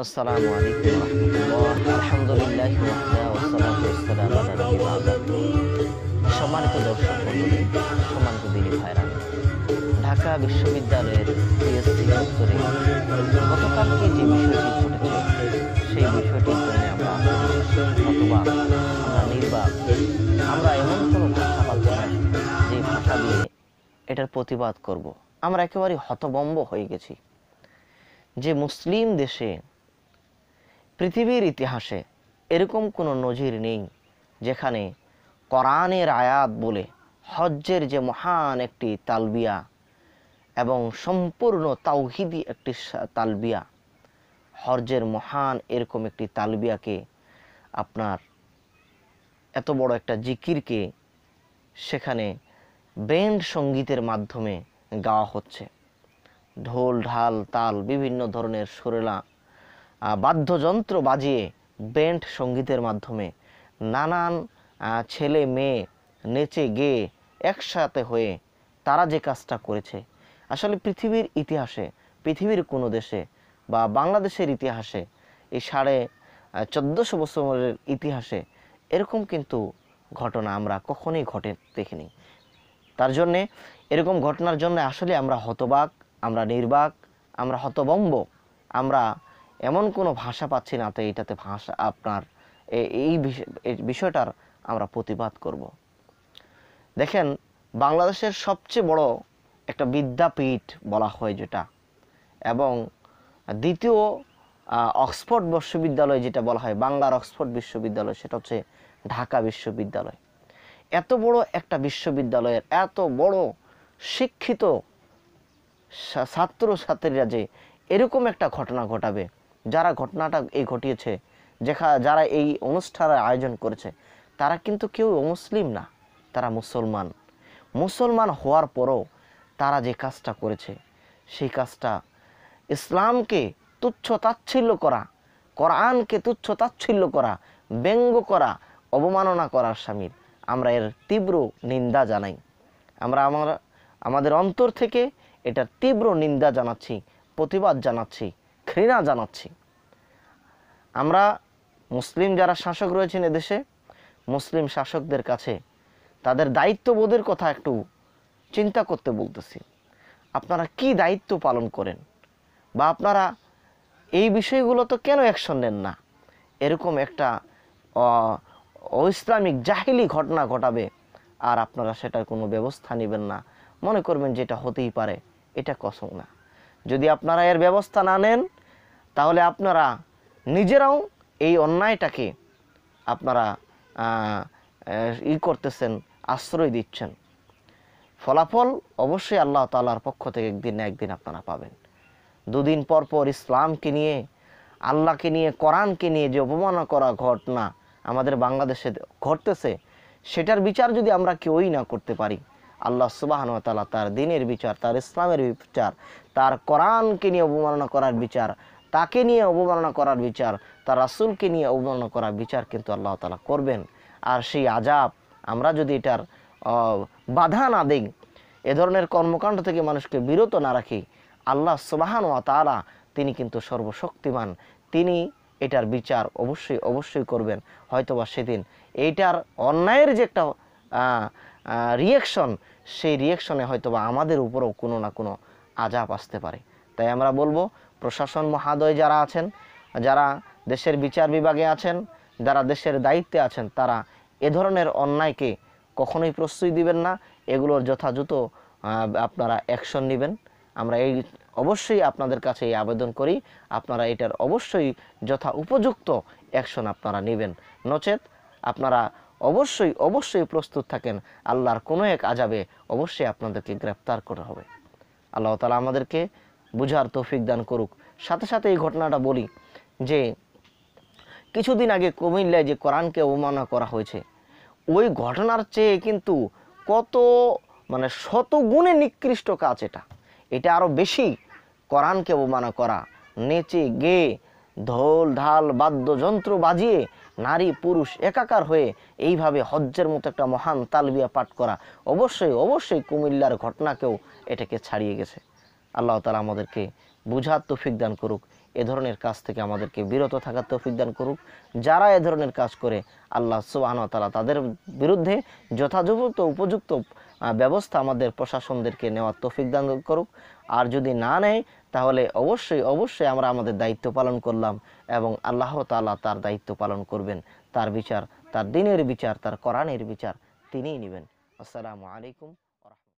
আসসালামু আলাইকুম রহমতুল্লাহ আলহামদুলিল্লাহ সম্মানিত দর্শক সম্মানিত ভাইরা ঢাকা বিশ্ববিদ্যালয়ের উত্তরে যে বিষয়টি ঘটেছে সেই বিষয়টির জন্য আমরা হতবাক আমরা নির্বাক আমরা এমন কোনো ভাষা পাচ্ছি না যে ভাষা দিয়ে এটার প্রতিবাদ করব। আমরা একেবারে হতবম্ব হয়ে গেছি যে মুসলিম দেশে পৃথিবীর ইতিহাসে এরকম কোনো নজির নেই যেখানে কোরআনের আয়াত বলে হজ্জের যে মহান একটি তালবিয়া এবং সম্পূর্ণ তাওহিদি একটি তালবিয়া হজ্জের মহান এরকম একটি তালবিয়াকে আপনার এত বড় একটা জিকিরকে সেখানে ব্যান্ড সঙ্গীতের মাধ্যমে গাওয়া হচ্ছে ঢোল ঢাল তাল বিভিন্ন ধরনের সুরেলা বাদ্যযন্ত্র বাজিয়ে ব্যান্ড সঙ্গীতের মাধ্যমে নানান ছেলে মেয়ে নেচে গেয়ে একসাথে হয়ে তারা যে কাজটা করেছে আসলে পৃথিবীর ইতিহাসে পৃথিবীর কোনো দেশে বা বাংলাদেশের ইতিহাসে এই সাড়ে চোদ্দোশো বছরের ইতিহাসে এরকম কিন্তু ঘটনা আমরা কখনোই ঘটে দেখিনি তার জন্যে এরকম ঘটনার জন্য আসলে আমরা হতবাক আমরা নির্বাক আমরা হতবম্ব আমরা এমন কোনো ভাষা পাচ্ছি না তো এইটাতে ভাষা আপনার এই বিষয়টার আমরা প্রতিবাদ করব দেখেন বাংলাদেশের সবচেয়ে বড় একটা বিদ্যাপীঠ বলা হয় যেটা এবং দ্বিতীয় অক্সফোর্ড বিশ্ববিদ্যালয় যেটা বলা হয় বাংলার অক্সফোর্ড বিশ্ববিদ্যালয় সেটা হচ্ছে ঢাকা বিশ্ববিদ্যালয় এত বড় একটা বিশ্ববিদ্যালয়ের এত বড় শিক্ষিত ছাত্রছাত্রীরা যে এরকম একটা ঘটনা ঘটাবে যারা ঘটনাটা এই ঘটিয়েছে যেখা যারা এই অনুষ্ঠানের আয়োজন করেছে তারা কিন্তু কেউ মুসলিম না তারা মুসলমান মুসলমান হওয়ার পরও তারা যে কাজটা করেছে সেই কাজটা ইসলামকে তুচ্ছ তাচ্ছিল্য করা কোরআনকে তুচ্ছ তাচ্ছিল্য করা ব্যঙ্গ করা অবমাননা করার স্বামীর আমরা এর তীব্র নিন্দা জানাই আমরা আমার আমাদের অন্তর থেকে এটার তীব্র নিন্দা জানাচ্ছি প্রতিবাদ জানাচ্ছি ঘৃণা জানাচ্ছি আমরা মুসলিম যারা শাসক রয়েছেন এদেশে মুসলিম শাসকদের কাছে তাদের দায়িত্ববোধের কথা একটু চিন্তা করতে বলতেছি আপনারা কি দায়িত্ব পালন করেন বা আপনারা এই বিষয়গুলো তো কেন অ্যাকশন নেন না এরকম একটা অইসলামিক জাহিলি ঘটনা ঘটাবে আর আপনারা সেটার কোনো ব্যবস্থা নেবেন না মনে করবেন যেটা হতেই পারে এটা কসম না যদি আপনারা এর ব্যবস্থা না নেন তাহলে আপনারা নিজেরাও এই অন্যায়টাকে আপনারা ই করতেছেন আশ্রয় দিচ্ছেন ফলাফল অবশ্যই আল্লাহ তালার পক্ষ থেকে একদিন না একদিন আপনারা পাবেন দুদিন পর পর ইসলামকে নিয়ে আল্লাহকে নিয়ে কোরআনকে নিয়ে যে অপমাননা করা ঘটনা আমাদের বাংলাদেশে ঘটতেছে সেটার বিচার যদি আমরা কেউই না করতে পারি আল্লাহ সুবাহনতালা তার দিনের বিচার তার ইসলামের বিচার তার কোরআনকে নিয়ে অবমাননা করার বিচার তাকে নিয়ে অবমাননা করার বিচার তার রাসুলকে নিয়ে অবমাননা করার বিচার কিন্তু আল্লাহ তালা করবেন আর সেই আজাব আমরা যদি এটার বাধা না দিই এ ধরনের কর্মকাণ্ড থেকে মানুষকে বিরত না রাখি আল্লাহ সুবাহান ওয়া তালা তিনি কিন্তু সর্বশক্তিমান তিনি এটার বিচার অবশ্যই অবশ্যই করবেন হয়তোবা সেদিন এইটার অন্যায়ের যে একটা রিয়েকশন সেই রিয়েকশনে হয়তোবা আমাদের উপরও কোনো না কোনো আজাব আসতে পারে তাই আমরা বলবো প্রশাসন মহাদয় যারা আছেন যারা দেশের বিচার বিভাগে আছেন যারা দেশের দায়িত্বে আছেন তারা এ ধরনের অন্যায়কে কখনোই প্রশ্রয় দিবেন না এগুলোর যথাযথ আপনারা অ্যাকশন নেবেন আমরা এই অবশ্যই আপনাদের কাছে এই আবেদন করি আপনারা এটার অবশ্যই যথা উপযুক্ত অ্যাকশন আপনারা নেবেন নচেত আপনারা অবশ্যই অবশ্যই প্রস্তুত থাকেন আল্লাহর কোনো এক আজাবে অবশ্যই আপনাদেরকে গ্রেপ্তার করা হবে আল্লাহ তালা আমাদেরকে বুঝার তৌফিক দান করুক সাথে সাথে এই ঘটনাটা বলি যে কিছুদিন আগে কুমিল্লায় যে কোরআনকে অবমাননা করা হয়েছে ওই ঘটনার চেয়ে কিন্তু কত মানে শতগুণে নিকৃষ্ট কাজ এটা এটা আরও বেশি কোরআনকে অবমাননা করা নেচে গেয়ে ঢোল ঢাল বাদ্যযন্ত্র বাজিয়ে নারী পুরুষ একাকার হয়ে এইভাবে হজ্জের মতো একটা মহান তালবিয়া পাঠ করা অবশ্যই অবশ্যই কুমিল্লার ঘটনাকেও এটাকে ছাড়িয়ে গেছে আল্লাহ তালা আমাদেরকে বুঝার তৌফিক দান করুক এ ধরনের কাজ থেকে আমাদেরকে বিরত থাকার তৌফিক দান করুক যারা এ ধরনের কাজ করে আল্লাহ তালা তাদের বিরুদ্ধে যথাযথ উপযুক্ত ব্যবস্থা আমাদের প্রশাসনদেরকে নেওয়ার তৌফিক দান করুক আর যদি না নেয় তাহলে অবশ্যই অবশ্যই আমরা আমাদের দায়িত্ব পালন করলাম এবং আল্লাহ তালা তার দায়িত্ব পালন করবেন তার বিচার তার দিনের বিচার তার কোরআনের বিচার তিনিই নেবেন আসসালামু আলাইকুম